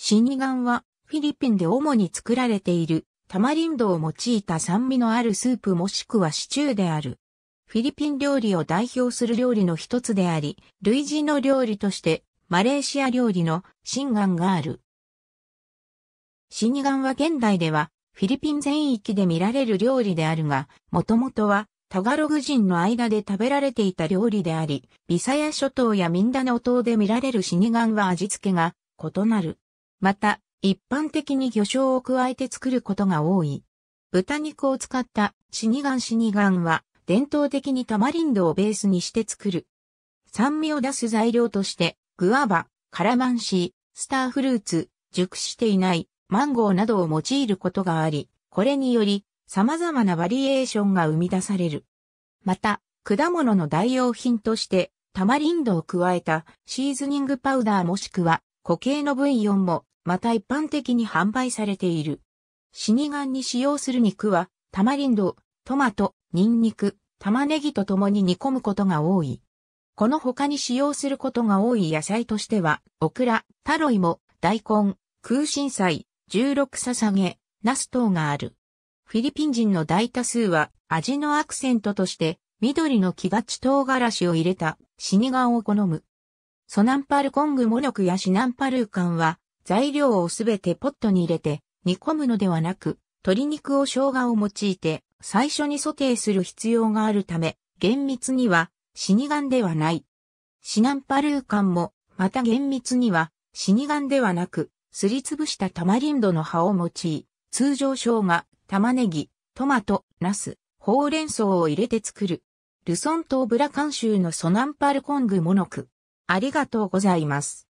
シニガンはフィリピンで主に作られているタマリンドを用いた酸味のあるスープもしくはシチューである。フィリピン料理を代表する料理の一つであり、類似の料理としてマレーシア料理のシンガンがある。シニガンは現代ではフィリピン全域で見られる料理であるが、もともとはタガログ人の間で食べられていた料理であり、ビサヤ諸島やミンダナオ島で見られるシニガンは味付けが異なる。また、一般的に魚醤を加えて作ることが多い。豚肉を使ったシニガンシニガンは伝統的にタマリンドをベースにして作る。酸味を出す材料として、グアバ、カラマンシー、スターフルーツ、熟していないマンゴーなどを用いることがあり、これにより様々なバリエーションが生み出される。また、果物の代用品としてタマリンドを加えたシーズニングパウダーもしくは固形の V4 も、また一般的に販売されている。死神に使用する肉は、タマリンド、トマト、ニンニク、玉ねぎと共に煮込むことが多い。この他に使用することが多い野菜としては、オクラ、タロイモ、大根、空心菜、十六ささげ、ナス等がある。フィリピン人の大多数は味のアクセントとして緑の木がち唐辛子を入れた死にガンを好む。ソナンパルコングモノクやシナンパルーカンは、材料をすべてポットに入れて、煮込むのではなく、鶏肉を生姜を用いて、最初にソテーする必要があるため、厳密には、死にンではない。シナンパルーカンも、また厳密には、死にンではなく、すりつぶしたタマリンドの葉を用い、通常生姜、玉ねぎ、トマト、ナス、ほうれん草を入れて作る。ルソン島ブラカン州のソナンパルコングモノク。ありがとうございます。